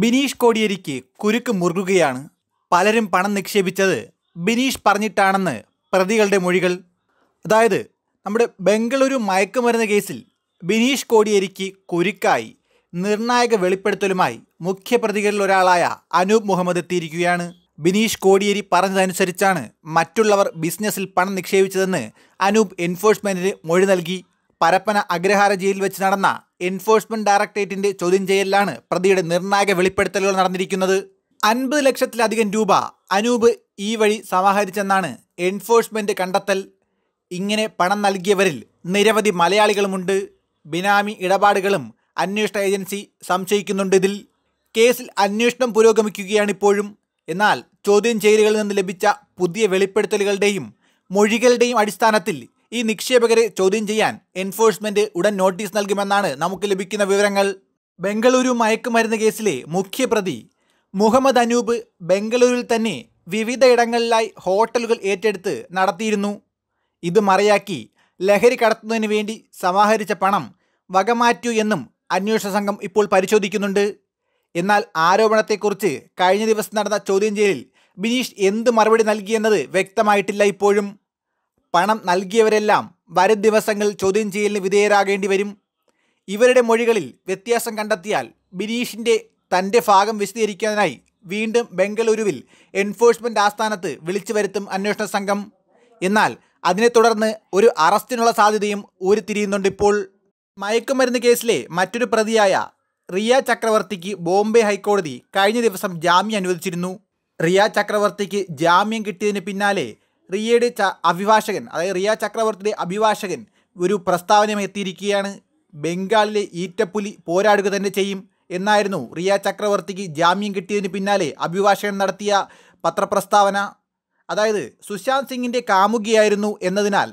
ബിനീഷ് കോടിയേരിക്ക് കുരുക്ക് മുറുകുകയാണ് പലരും പണം നിക്ഷേപിച്ചത് ബിനീഷ് പറഞ്ഞിട്ടാണെന്ന് പ്രതികളുടെ മൊഴികൾ അതായത് നമ്മുടെ ബംഗളൂരു മയക്കുമരുന്ന് കേസിൽ ബിനീഷ് കോടിയേരിക്ക് കുരുക്കായി നിർണായക വെളിപ്പെടുത്തലുമായി മുഖ്യപ്രതികളിൽ ഒരാളായ അനൂപ് മുഹമ്മദ് എത്തിയിരിക്കുകയാണ് ബിനീഷ് കോടിയേരി പറഞ്ഞതനുസരിച്ചാണ് മറ്റുള്ളവർ ബിസിനസ്സിൽ പണം നിക്ഷേപിച്ചതെന്ന് അനൂപ് എൻഫോഴ്സ്മെൻറ്റിന് മൊഴി നൽകി പരപ്പന അഗ്രഹാര ജയിലിൽ വെച്ച് നടന്ന എൻഫോഴ്സ്മെന്റ് ഡയറക്ടറേറ്റിന്റെ ചോദ്യം ചെയ്യലിലാണ് പ്രതിയുടെ നിർണായക വെളിപ്പെടുത്തലുകൾ നടന്നിരിക്കുന്നത് അൻപത് ലക്ഷത്തിലധികം രൂപ അനൂപ് ഈ വഴി സമാഹരിച്ചെന്നാണ് എൻഫോഴ്സ്മെന്റ് കണ്ടെത്തൽ ഇങ്ങനെ പണം നൽകിയവരിൽ നിരവധി മലയാളികളുമുണ്ട് ബിനാമി ഇടപാടുകളും അന്വേഷണ ഏജൻസി സംശയിക്കുന്നുണ്ട് ഇതിൽ കേസിൽ അന്വേഷണം പുരോഗമിക്കുകയാണിപ്പോഴും എന്നാൽ ചോദ്യം ചെയ്യലുകളിൽ നിന്ന് ലഭിച്ച പുതിയ വെളിപ്പെടുത്തലുകളുടെയും മൊഴികളുടെയും അടിസ്ഥാനത്തിൽ ഈ നിക്ഷേപകരെ ചോദ്യം ചെയ്യാൻ എൻഫോഴ്സ്മെന്റ് ഉടൻ നോട്ടീസ് നൽകുമെന്നാണ് നമുക്ക് ലഭിക്കുന്ന വിവരങ്ങൾ ബംഗളൂരു മയക്കുമരുന്ന് കേസിലെ മുഖ്യപ്രതി മുഹമ്മദ് അനൂപ് ബംഗളൂരുവിൽ തന്നെ വിവിധ ഇടങ്ങളിലായി ഹോട്ടലുകൾ ഏറ്റെടുത്ത് നടത്തിയിരുന്നു ഇത് മറയാക്കി ലഹരി കടത്തുന്നതിന് വേണ്ടി സമാഹരിച്ച പണം വകമാറ്റു എന്നും അന്വേഷണ സംഘം ഇപ്പോൾ പരിശോധിക്കുന്നുണ്ട് എന്നാൽ ആരോപണത്തെക്കുറിച്ച് കഴിഞ്ഞ ദിവസം നടന്ന ചോദ്യം ചെയ്യലിൽ ബിനീഷ് എന്ത് മറുപടി നൽകിയെന്നത് വ്യക്തമായിട്ടില്ല ഇപ്പോഴും പണം നൽകിയവരെല്ലാം വരും ദിവസങ്ങൾ ചോദ്യം ചെയ്യലിന് വിധേയരാകേണ്ടി വരും ഇവരുടെ മൊഴികളിൽ വ്യത്യാസം കണ്ടെത്തിയാൽ ബിനീഷിൻ്റെ തൻ്റെ ഭാഗം വിശദീകരിക്കാനായി വീണ്ടും ബംഗളൂരുവിൽ എൻഫോഴ്സ്മെൻ്റ് ആസ്ഥാനത്ത് വിളിച്ചു വരുത്തും അന്വേഷണ സംഘം എന്നാൽ അതിനെ തുടർന്ന് ഒരു അറസ്റ്റിനുള്ള സാധ്യതയും ഊരിത്തിരിയുന്നുണ്ട് ഇപ്പോൾ മയക്കുമരുന്ന് കേസിലെ മറ്റൊരു പ്രതിയായ റിയ ചക്രവർത്തിക്ക് ബോംബെ ഹൈക്കോടതി കഴിഞ്ഞ ദിവസം ജാമ്യം അനുവദിച്ചിരുന്നു റിയ ചക്രവർത്തിക്ക് ജാമ്യം കിട്ടിയതിന് പിന്നാലെ റിയയുടെ അഭിഭാഷകൻ അതായത് റിയ ചക്രവർത്തിയുടെ അഭിഭാഷകൻ ഒരു പ്രസ്താവനയുമായി എത്തിയിരിക്കുകയാണ് ബംഗാളിലെ ഈറ്റപ്പുലി പോരാടുക തന്നെ ചെയ്യും എന്നായിരുന്നു റിയ ചക്രവർത്തിക്ക് ജാമ്യം കിട്ടിയതിന് പിന്നാലെ അഭിഭാഷകൻ നടത്തിയ പത്രപ്രസ്താവന അതായത് സുശാന്ത് സിംഗിൻ്റെ കാമുകിയായിരുന്നു എന്നതിനാൽ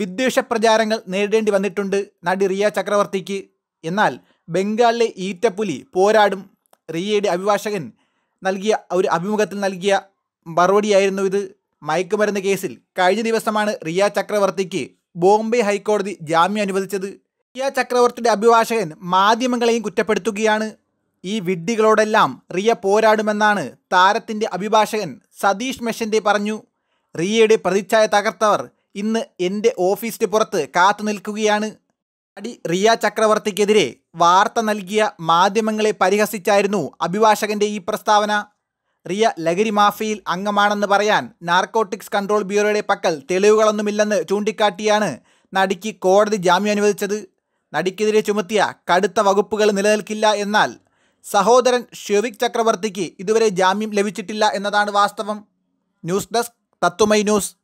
വിദ്വേഷ പ്രചാരങ്ങൾ നേരിടേണ്ടി വന്നിട്ടുണ്ട് നടി റിയ ചക്രവർത്തിക്ക് എന്നാൽ ബംഗാളിലെ ഈറ്റപ്പുലി പോരാടും റിയയുടെ അഭിഭാഷകൻ നൽകിയ ഒരു അഭിമുഖത്തിൽ നൽകിയ മറുപടിയായിരുന്നു ഇത് മയക്കുമരുന്ന് കേസിൽ കഴിഞ്ഞ ദിവസമാണ് റിയ ചക്രവർത്തിക്ക് ബോംബെ ഹൈക്കോടതി ജാമ്യം അനുവദിച്ചത് റിയ ചക്രവർത്തിയുടെ അഭിഭാഷകൻ മാധ്യമങ്ങളെയും കുറ്റപ്പെടുത്തുകയാണ് ഈ വിഡ്ഢികളോടെല്ലാം റിയ പോരാടുമെന്നാണ് താരത്തിൻ്റെ അഭിഭാഷകൻ സതീഷ് മെഷന്റെ പറഞ്ഞു റിയയുടെ പ്രതിച്ഛായ തകർത്തവർ ഇന്ന് എൻ്റെ ഓഫീസിന് പുറത്ത് കാത്തു നിൽക്കുകയാണ് അടി റിയ ചക്രവർത്തിക്കെതിരെ വാർത്ത നൽകിയ മാധ്യമങ്ങളെ പരിഹസിച്ചായിരുന്നു അഭിഭാഷകൻ്റെ ഈ പ്രസ്താവന റിയ ലഹരി മാഫിയിൽ അംഗമാണെന്ന് പറയാൻ നാർക്കോട്ടിക്സ് കൺട്രോൾ ബ്യൂറോയുടെ പക്കൽ തെളിവുകളൊന്നുമില്ലെന്ന് ചൂണ്ടിക്കാട്ടിയാണ് നടിക്ക് കോടതി ജാമ്യം അനുവദിച്ചത് നടിക്കെതിരെ ചുമത്തിയ കടുത്ത വകുപ്പുകൾ നിലനിൽക്കില്ല എന്നാൽ സഹോദരൻ ഷെവിക് ചക്രവർത്തിക്ക് ഇതുവരെ ജാമ്യം ലഭിച്ചിട്ടില്ല എന്നതാണ് വാസ്തവം ന്യൂസ് ഡെസ്ക് തത്തുമൈ ന്യൂസ്